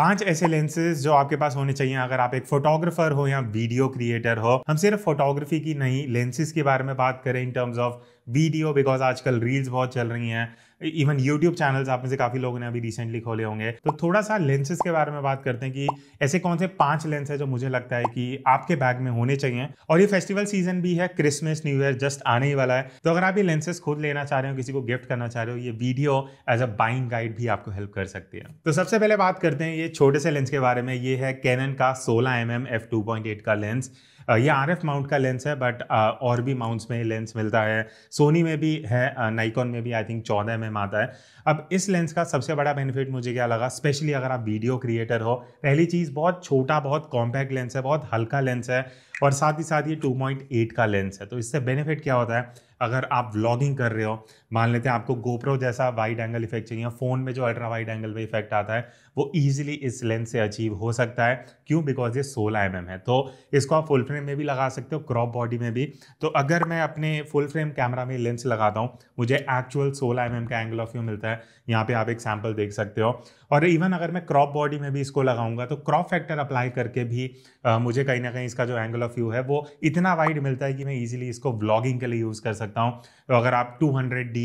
पांच ऐसे लेंसेज जो आपके पास होने चाहिए अगर आप एक फोटोग्राफर हो या वीडियो क्रिएटर हो हम सिर्फ फोटोग्राफी की नहीं लेंसेज के बारे में बात करें in terms of video because आजकल रील्स बहुत चल रही हैं इवन यूट्यूब चैनल्स आप में से काफ़ी लोगों ने अभी रिसेंटली खोले होंगे तो थोड़ा सा लेंसेज के बारे में बात करते हैं कि ऐसे कौन से पांच लेंस है जो मुझे लगता है कि आपके बैग में होने चाहिए और ये फेस्टिवल सीजन भी है क्रिसमस न्यू ईयर जस्ट आने ही वाला है तो अगर आप ये लेंसेज खुद लेना चाह रहे हो किसी को गिफ्ट करना चाह रहे हो ये video as a buying guide भी आपको हेल्प कर सकती है तो सबसे पहले बात करते हैं ये छोटे से लेंस के बारे में ये है कैनन का सोलह M M F two point eight का लेंस ये आर एफ माउंट का लेंस है बट और भी माउंट्स में लेंस मिलता है सोनी में भी है नाइकॉन में भी आई थिंक चौदह में आता है अब इस लेंस का सबसे बड़ा बेनिफिट मुझे क्या लगा स्पेशली अगर आप वीडियो क्रिएटर हो पहली चीज़ बहुत छोटा बहुत कॉम्पैक्ट लेंस है बहुत हल्का लेंस है और साथ ही साथ ये 2.8 का लेंस है तो इससे बेनिफिट क्या होता है अगर आप व्लॉगिंग कर रहे हो मान लेते हैं आपको गोप्रो जैसा वाइड एंगल इफेक्ट चाहिए फ़ोन में जो अल्ट्रा वाइड एंगल में इफेक्ट आता है वो ईजिली इस लेंस से अचीव हो सकता है क्यों बिकॉज ये 16 एम mm है तो इसको आप फुल फ्रेम में भी लगा सकते हो क्रॉप बॉडी में भी तो अगर मैं अपने फुल फ्रेम कैमरा में लेंस लगाता हूँ मुझे एक्चुअल सोलह एम mm का एंगल ऑफ व्यू मिलता है यहाँ पर आप एक सैम्पल देख सकते हो और इवन अगर मैं क्रॉप बॉडी में भी इसको लगाऊंगा तो क्रॉप फैक्टर अप्लाई करके भी आ, मुझे कहीं ना कहीं इसका जो एंगल ऑफ ऑफ व्यू है वो इतना वाइड मिलता है कि मैं इजीली इसको ब्लॉगिंग के लिए यूज़ कर सकता हूँ तो अगर आप 200D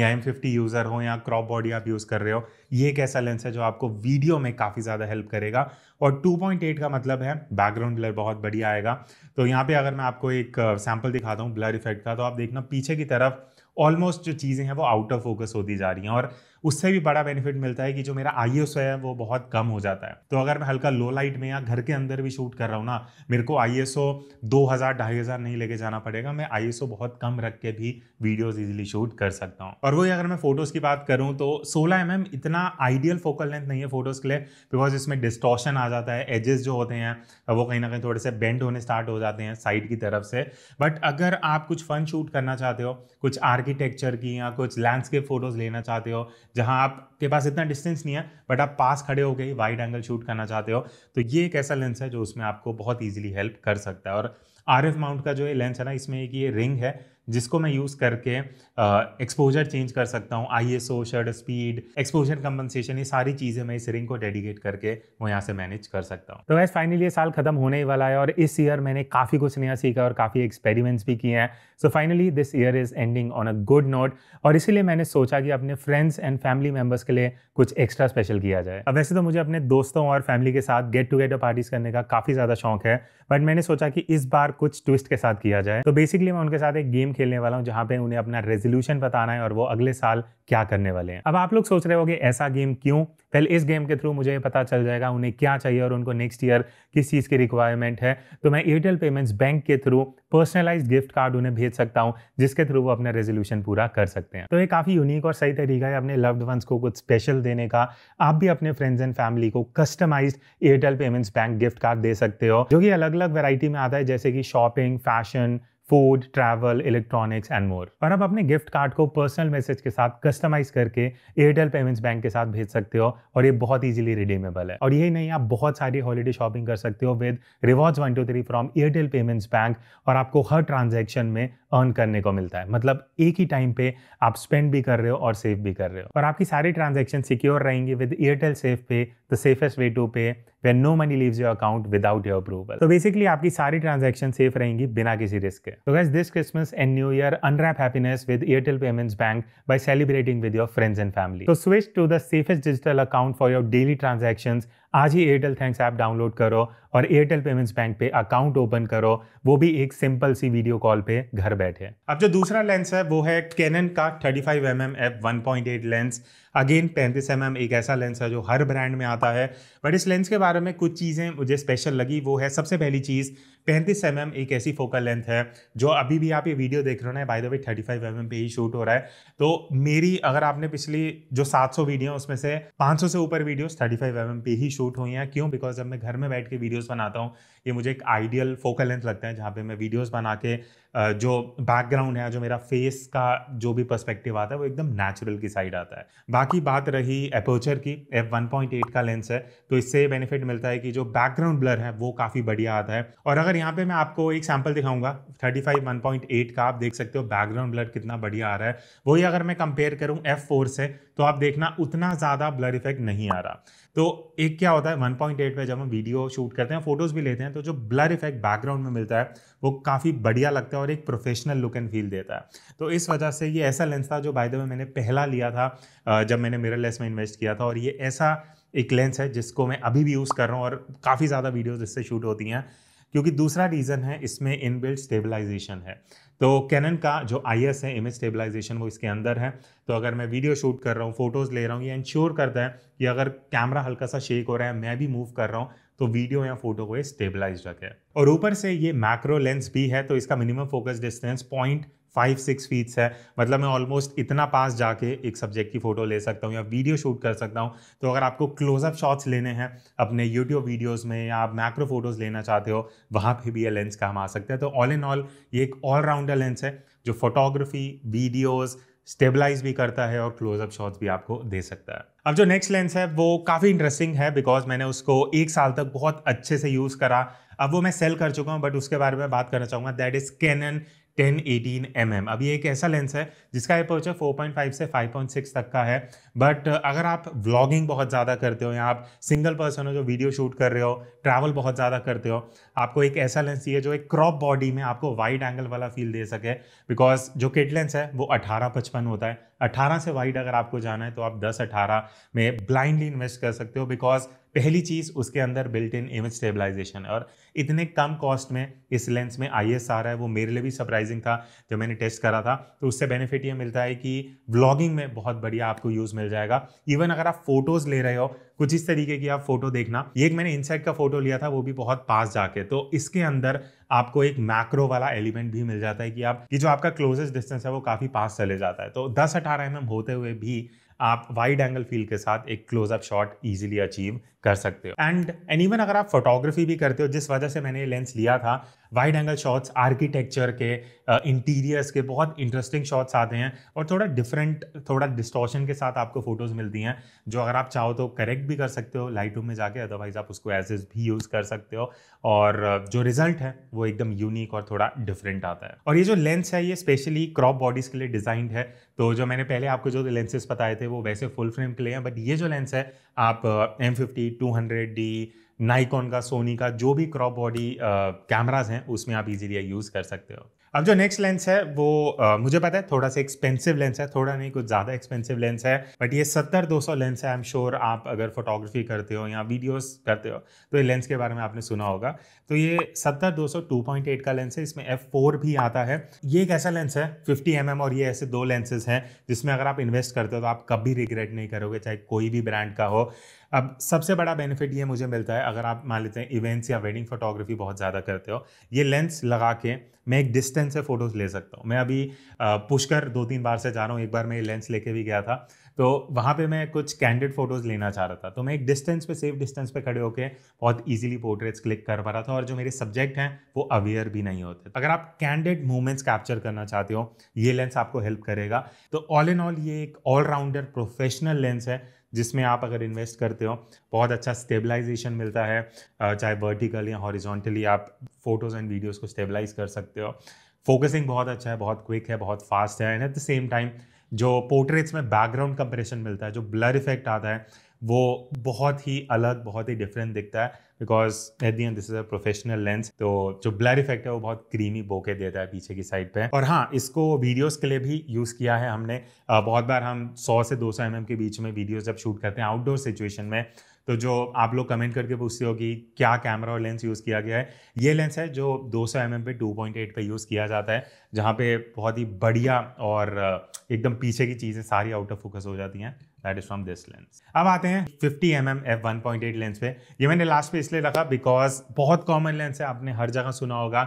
या M50 यूज़र हो या क्रॉप बॉडी आप यूज़ कर रहे हो ये एक ऐसा लेंस है जो आपको वीडियो में काफ़ी ज़्यादा हेल्प करेगा और 2.8 का मतलब है बैकग्राउंड ब्लर बहुत बढ़िया आएगा तो यहाँ पे अगर मैं आपको एक सैम्पल दिखाता हूँ ब्लर इफेक्ट का तो आप देखना पीछे की तरफ ऑलमोस्ट जो चीज़ें हैं वो आउट ऑफ फोकस होती जा रही हैं और उससे भी बड़ा बेनिफिट मिलता है कि जो मेरा आई है वो बहुत कम हो जाता है तो अगर मैं हल्का लो लाइट में या घर के अंदर भी शूट कर रहा हूँ ना मेरे को आई एस नहीं लेके जाना पड़ेगा मैं आई बहुत कम रख के भी वीडियोज ईजिली शूट कर सकता हूँ और वही अगर मैं फोटोज़ की बात करूँ तो सोलह एम एम इतना आइडियल फोकल लेंथ नहीं है फोटोज़ के लिए बिकॉज इसमें डिस्टॉशन आ जाता है एजेस जो होते हैं वो कहीं ना कहीं थोड़े से बेंड होने स्टार्ट हो जाते हैं साइड की तरफ से बट अगर आप कुछ फन शूट करना चाहते हो कुछ आर्किटेक्चर की या कुछ लैंडस्केप फोटोज़ लेना चाहते हो जहां आपके पास इतना डिस्टेंस नहीं है बट आप पास खड़े हो गए वाइड एंगल शूट करना चाहते हो तो ये एक ऐसा लेंस है जो उसमें आपको बहुत ईजिली हेल्प कर सकता है और आर एफ माउंट का जो ये लेंस है ना इसमें एक ये रिंग है जिसको मैं यूज़ करके एक्सपोजर चेंज कर सकता हूँ आई एस शर्ट स्पीड एक्सपोजर कंपनसेशन ये सारी चीज़ें मैं इस रिंग को डेडिकेट करके वो यहाँ से मैनेज कर सकता हूँ तो वैसे फाइनली ये साल खत्म होने ही वाला है और इस ईयर मैंने काफ़ी कुछ नया सीखा और काफ़ी एक्सपेरिमेंट्स भी किए हैं so finally this year is ending on a good note और इसीलिए मैंने सोचा कि अपने फ्रेंड्स एंड फैमिली मेम्बर्स के लिए कुछ एक्स्ट्रा स्पेशल किया जाए अब वैसे तो मुझे अपने दोस्तों और फैमिली के साथ गेट टुगेदर पार्टीज करने का काफ़ी ज़्यादा शौक है बट मैंने सोचा कि इस बार कुछ ट्विस्ट के साथ किया जाए तो बेसिकली मैं उनके साथ एक गेम खेलने वाला हूँ जहाँ पे उन्हें अपना रेजोल्यूशन बताना है और वो अगले साल क्या करने वाले हैं अब आप लोग सोच रहे हो ऐसा गेम क्यों पहले इस गेम के थ्रू मुझे पता चल जाएगा उन्हें क्या चाहिए और उनको नेक्स्ट ईयर किस चीज़ की रिक्वायरमेंट है तो मैं एयरटेल पेमेंट्स बैंक के थ्रू पर्सनलाइज गिफ्ट कार्ड उन्हें भेज सकता हूँ जिसके थ्रू वो अपना रेजोल्यूशन पूरा कर सकते हैं तो ये काफ़ी यूनिक और सही तरीका है अपने लव्ड वंस को कुछ स्पेशल देने का आप भी अपने फ्रेंड्स एंड फैमिली को customise Airtel payments bank gift card दे सकते हो जो कि अलग अलग वेराइटी में आता है जैसे कि shopping fashion food travel electronics and more और आप अपने गिफ्ट कार्ड को पर्सनल मैसेज के साथ कस्टमाइज करके एयरटेल पेमेंट्स बैंक के साथ भेज सकते हो और ये बहुत इजीली रिडीमेबल है और यही नहीं आप बहुत सारी हॉलीडे शॉपिंग कर सकते हो with rewards one two three from Airtel payments bank और आपको हर ट्रांजेक्शन में अर्न करने को मिलता है मतलब एक ही टाइम पे आप स्पेंड भी कर रहे हो और सेव भी कर रहे हो और आपकी सारी ट्रांजेक्शन सिक्योर रहेंगी with Airtel safe pay the safest way to pay where no money leaves your account without your approval. So basically आपकी सारी ट्रांजेक्शन सेफ रहेंगी बिना किसी रिस्क के तो guess this Christmas and new year unwrap happiness with Airtel payments bank by celebrating with your friends and family तो switch to the safest digital account for your daily transactions आज ही Airtel thanks app download करो और Airtel payments bank पे account open करो वो भी एक सिंपल सी वीडियो कॉल पे घर बैठे अब जो दूसरा लेंस है वो है कैनन का 35 five M M F one point eight lens again पैंतीस एम एम एक ऐसा लेंस है जो हर ब्रांड में आता है बट इस लेंस के बारे में कुछ चीज़ें मुझे स्पेशल लगी वो है सबसे पहली चीज़ पैंतीस एम एक ऐसी फोकल लेंथ है जो अभी भी आप ये वीडियो देख रहे हो ना by the way thirty five M पे ही शूट हो रहा है तो मेरी अगर आपने पिछली जो सात सौ वीडियो उसमें से पाँच सौ से ऊपर वीडियोस थर्टी फाइव एम पे ही शूट हुई हैं क्यों बिकॉज जब मैं घर में बैठ के वीडियोज़ बनाता हूँ ये मुझे एक आइडियल फोकल लेंथ लगता है जहाँ पर मैं वीडियोज़ बना के जो बैकग्राउंड है जो मेरा फेस का जो भी पर्सपेक्टिव आता है वो एकदम नेचुरल की साइड आता है बाकी बात रही अपोचर की एफ वन पॉइंट एट का लेंस है तो इससे बेनिफिट मिलता है कि जो बैकग्राउंड ब्लर है वो काफ़ी बढ़िया आता है और अगर यहाँ पे मैं आपको एक सैम्पल दिखाऊंगा thirty five one point eight का आप देख सकते हो बैकग्राउंड ब्लर कितना बढ़िया आ रहा है वही अगर मैं कंपेयर करूँ एफ फोर से तो आप देखना उतना ज़्यादा ब्लर इफेक्ट नहीं आ रहा तो एक क्या होता है वन पॉइंट एट में जब हम वीडियो शूट करते हैं फोटोज़ भी लेते हैं तो जो ब्लर इफेक्ट बैकग्राउंड में मिलता है वो काफ़ी बढ़िया लगता है और एक प्रोफेशनल लुक एंड फील देता है तो इस वजह से ये ऐसा लेंस था जो बाय द वे मैंने पहला लिया था जब मैंने मिरर लेस में इन्वेस्ट किया था और ये ऐसा एक लेंस है जिसको मैं अभी भी यूज़ कर रहा हूँ और काफ़ी ज़्यादा वीडियोज़ इससे शूट होती हैं क्योंकि दूसरा रीज़न है इसमें इनबिल्ट स्टेबलाइजेशन है तो कैनन का जो आई है इमेज स्टेबलाइजेशन वो इसके अंदर है तो अगर मैं वीडियो शूट कर रहा हूँ फोटोज़ ले रहा हूँ ये इंश्योर करता है कि अगर कैमरा हल्का सा शेक हो रहा है मैं भी मूव कर रहा हूँ तो वीडियो या फोटो को ये स्टेबलाइज रखे और ऊपर से ये मैक्रो लेंस भी है तो इसका minimum focus distance point five six feets है मतलब मैं ऑलमोस्ट इतना पास जाके एक सब्जेक्ट की फ़ोटो ले सकता हूँ या वीडियो शूट कर सकता हूँ तो अगर आपको क्लोजअप शॉट्स लेने हैं अपने यूट्यूब वीडियोस में या आप मैक्रो फोटोज़ लेना चाहते हो वहाँ पे भी ये लेंस काम आ सकता है तो ऑल इन ऑल ये एक ऑलराउंडर लेंस है जो फोटोग्राफी वीडियोज़ स्टेबलाइज भी करता है और क्लोजअप शॉट्स भी आपको दे सकता है अब जो नेक्स्ट लेंस है वो काफ़ी इंटरेस्टिंग है बिकॉज मैंने उसको एक साल तक बहुत अच्छे से यूज़ करा अब वो मैं सेल कर चुका हूँ बट उसके बारे में बात करना चाहूँगा that is Canon ten eighteen M M अभी एक ऐसा लेंस है जिसका फोर पॉइंट फाइव से फाइव पॉइंट सिक्स तक का है बट अगर आप व्लॉगिंग बहुत ज़्यादा करते हो या आप सिंगल पर्सन हो जो वीडियो शूट कर रहे हो ट्रैवल बहुत ज़्यादा करते हो आपको एक ऐसा लेंस चाहिए जो एक क्रॉप बॉडी में आपको वाइड एंगल वाला फील दे सके बिकॉज जो किट लेंस है वो अठारह पचपन होता है अठारह से वाइड अगर आपको जाना है तो आप दस अठारह में ब्लाइंडली इन्वेस्ट कर सकते हो बिकॉज पहली चीज़ उसके अंदर बिल्ट इन इमेज स्टेबलाइजेशन और इतने कम कॉस्ट में इस लेंस में आई आ रहा है वो मेरे लिए भी सरप्राइजिंग था जब मैंने टेस्ट करा था तो उससे बेनिफिट ये मिलता है कि व्लॉगिंग में बहुत बढ़िया आपको यूज़ मिल जाएगा इवन अगर आप फोटोज़ ले रहे हो कुछ इस तरीके की आप फोटो देखना ये एक मैंने इंसेक्ट का फोटो लिया था वो भी बहुत पास जाके तो इसके अंदर आपको एक मैक्रो वाला एलिमेंट भी मिल जाता है कि आप ये जो आपका क्लोजेस्ट डिस्टेंस है वो काफ़ी पास चले जाता है तो दस अठारह एम mm होते हुए भी आप वाइड एंगल फील के साथ एक क्लोजअप शॉट इजिली अचीव कर सकते हो एंड एंड इवन अगर आप फोटोग्राफी भी करते हो जिस वजह से मैंने ये लेंस लिया था वाइड एंगल शॉट्स आर्किटेक्चर के इंटीरियर्स uh, के बहुत इंटरेस्टिंग शॉट्स आते हैं और थोड़ा डिफरेंट थोड़ा डिस्टोशन के साथ आपको फोटोज़ मिलती हैं जो अगर आप चाहो तो करेक्ट भी कर सकते हो लाइट में जाके अदरवाइज आप उसको एज इज भी यूज़ कर सकते हो और uh, जो रिजल्ट है वो एकदम यूनिक और थोड़ा डिफरेंट आता है और ये जो लेंस है ये स्पेशली क्रॉप बॉडीज़ के लिए डिजाइंड है तो जो मैंने पहले आपको जो लेंसेज बताए थे वो वैसे फुल फ्रेम के लिए हैं बट ये जो लेंस है आप M uh, fifty two hundred D Nikon का सोनी का जो भी क्रॉप बॉडी कैमराज हैं उसमें आप इजीली यूज़ कर सकते हो अब जो नेक्स्ट लेंस है वो आ, मुझे पता है थोड़ा सा एक्सपेंसिव लेंस है थोड़ा नहीं कुछ ज़्यादा एक्सपेंसिव लेंस है बट ये सत्तर दो सौ लेंस है आई एम श्योर आप अगर फोटोग्राफी करते हो या वीडियोस करते हो तो ये लेंस के बारे में आपने सुना होगा तो ये सत्तर दो सौ टू पॉइंट एट का लेंस है इसमें एफ फोर भी आता है ये एक ऐसा लेंस है फिफ्टी एम mm और ये ऐसे दो लेंसेज हैं जिसमें अगर आप इन्वेस्ट करते हो तो आप कभी रिग्रेट नहीं करोगे चाहे कोई भी ब्रांड का हो अब सबसे बड़ा बेनिफिट ये मुझे मिलता है अगर आप मान लेते हैं इवेंट्स या वेडिंग फोटोग्राफी बहुत ज़्यादा करते हो ये लेंस लगा के मैं एक डिस्टेंस से फ़ोटोज़ ले सकता हूँ मैं अभी पुष्कर दो तीन बार से जा रहा हूँ एक बार मैं लेंस लेके भी गया था तो वहाँ पे मैं कुछ कैंडिड फ़ोटोज़ लेना चाह रहा था तो मैं एक डिस्टेंस पे सेफ डिस्टेंस पे खड़े होकर बहुत इजीली पोर्ट्रेट्स क्लिक कर पा रहा था और जो मेरे सब्जेक्ट हैं वो अवेयर भी नहीं होते अगर आप कैंडिड मूवमेंट्स कैप्चर करना चाहते हो ये लेंस आपको हेल्प करेगा तो ऑल इन ऑल ये एक ऑलराउंडर प्रोफेशनल लेंस है जिसमें आप अगर इन्वेस्ट करते हो बहुत अच्छा स्टेबलाइजेशन मिलता है चाहे वर्टिकल या हॉरिजॉन्टली आप फोटोज़ एंड वीडियोज़ को स्टेबलाइज कर सकते हो फोकसिंग बहुत अच्छा है बहुत क्विक है बहुत फास्ट है and at the same time जो पोर्ट्रेट्स में बैकग्राउंड कंप्रेशन मिलता है जो ब्लर इफेक्ट आता है वो बहुत ही अलग बहुत ही डिफरेंट दिखता है because at the end this is a professional lens तो जो ब्लर इफेक्ट है वो बहुत क्रीमी बोके देता है पीछे की साइड पे और हाँ इसको वीडियोस के लिए भी यूज़ किया है हमने बहुत बार हम 100 से 200 सौ mm के बीच में वीडियोस जब शूट करते हैं आउटडोर सिचुएशन में तो जो आप लोग कमेंट करके पूछते हो कि क्या कैमरा और लेंस यूज़ किया गया है ये लेंस है जो 200 सौ mm पे 2.8 पे यूज़ किया जाता है जहाँ पे बहुत ही बढ़िया और एकदम पीछे की चीज़ें सारी आउट ऑफ फोकस हो जाती हैं that is from this lens अब आते हैं 50 M M F one point eight lens पे ये मैंने लास्ट पे इसलिए रखा बिकॉज बहुत कॉमन लेंस है आपने हर जगह सुना होगा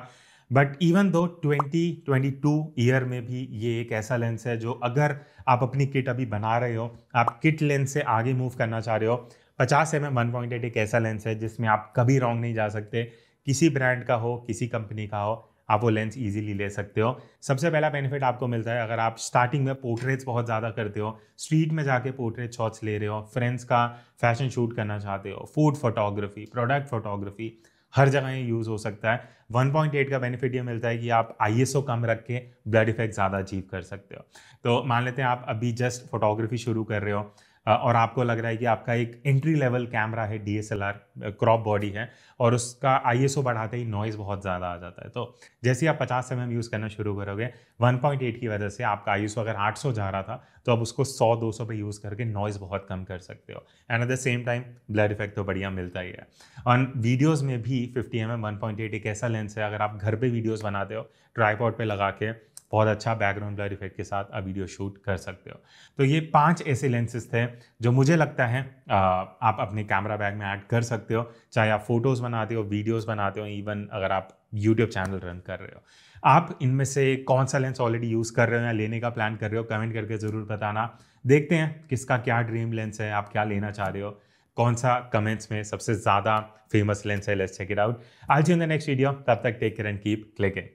बट इवन दो 2022 ईयर में भी ये एक ऐसा लेंस है जो अगर आप अपनी किट अभी बना रहे हो आप किट लेंस से आगे मूव करना चाह रहे हो पचास M M one point eight एक ऐसा लेंस है जिसमें आप कभी रॉन्ग नहीं जा सकते किसी ब्रांड का हो किसी कंपनी का हो आप वो लेंस इजीली ले सकते हो सबसे पहला बेनिफिट आपको मिलता है अगर आप स्टार्टिंग में पोर्ट्रेट्स बहुत ज़्यादा करते हो स्ट्रीट में जाके पोर्ट्रेट शॉट्स ले रहे हो फ्रेंड्स का फैशन शूट करना चाहते हो फूड फोटोग्राफी प्रोडक्ट फोटोग्राफी हर जगह ये यूज़ हो सकता है 1.8 का बेनिफिट ये मिलता है कि आप आई कम रख के ब्लड इफेक्ट ज़्यादा अचीव कर सकते हो तो मान लेते हैं आप अभी जस्ट फोटोग्राफी शुरू कर रहे हो और आपको लग रहा है कि आपका एक एंट्री लेवल कैमरा है D S L R crop body है और उसका आई एस ओ बढ़ाते ही नॉइज़ बहुत ज़्यादा आ जाता है तो जैसे ही आप पचास एम एम यूज़ करना शुरू करोगे वन पॉइंट एट की वजह से आपका आई एस ओ अगर आठ सौ जा रहा था तो अब उसको सौ दो सौ पर यूज़ करके नॉइज़ बहुत कम कर सकते हो and at the same time blur effect तो बढ़िया मिलता ही है और वीडियोज़ में भी fifty M M one point eight एक ऐसा लेंस है अगर आप घर पर वीडियोज़ बनाते हो ट्राईपॉड पर लगा के बहुत अच्छा बैकग्राउंड ब्लर इफेक्ट के साथ आप वीडियो शूट कर सकते हो तो ये पांच ऐसे लेंसेज थे जो मुझे लगता है आप अपने कैमरा बैग में ऐड कर सकते हो चाहे आप फोटोज़ बनाते हो वीडियोज़ बनाते हो इवन अगर आप यूट्यूब चैनल रन कर रहे हो आप इनमें से कौन सा लेंस ऑलरेडी यूज़ कर रहे हो या लेने का प्लान कर रहे हो कमेंट करके ज़रूर बताना देखते हैं किसका क्या ड्रीम लेंस है आप क्या लेना चाह रहे हो कौन सा कमेंट्स में सबसे ज़्यादा फेमस लेंस है लेट्स चेक इट आउट आज इन द नेक्स्ट वीडियो तब तक take care and keep clicking